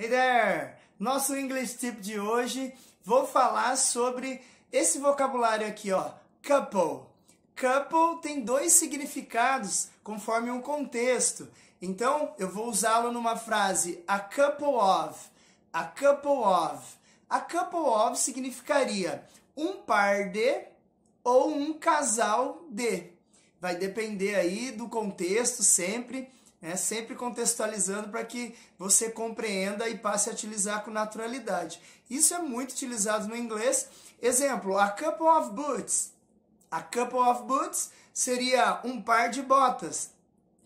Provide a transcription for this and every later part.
Hey there! Nosso English Tip de hoje, vou falar sobre esse vocabulário aqui, ó, couple. Couple tem dois significados conforme um contexto. Então, eu vou usá-lo numa frase a couple of, a couple of. A couple of significaria um par de ou um casal de. Vai depender aí do contexto sempre né? sempre contextualizando para que você compreenda e passe a utilizar com naturalidade. Isso é muito utilizado no inglês. Exemplo, a couple of boots. A couple of boots seria um par de botas,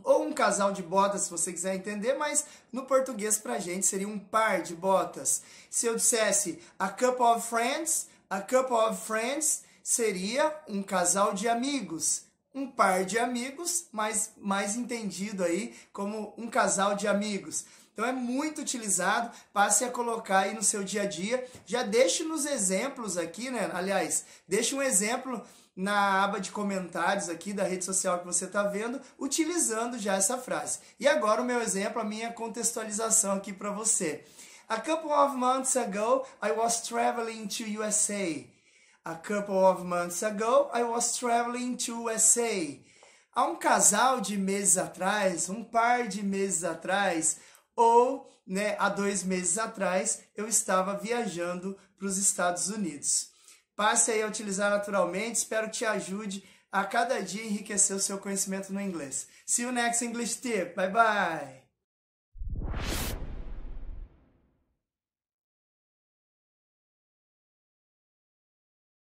ou um casal de botas, se você quiser entender, mas no português para a gente seria um par de botas. Se eu dissesse a couple of friends, a couple of friends seria um casal de amigos um par de amigos, mas mais entendido aí como um casal de amigos. Então é muito utilizado, passe a colocar aí no seu dia a dia. Já deixe nos exemplos aqui, né? Aliás, deixe um exemplo na aba de comentários aqui da rede social que você está vendo, utilizando já essa frase. E agora o meu exemplo, a minha contextualização aqui para você. A couple of months ago, I was traveling to USA. A couple of months ago, I was traveling to USA. Há um casal de meses atrás, um par de meses atrás, ou né, há dois meses atrás, eu estava viajando para os Estados Unidos. Passe aí a utilizar naturalmente, espero que te ajude a cada dia enriquecer o seu conhecimento no inglês. See you next English tip. Bye bye.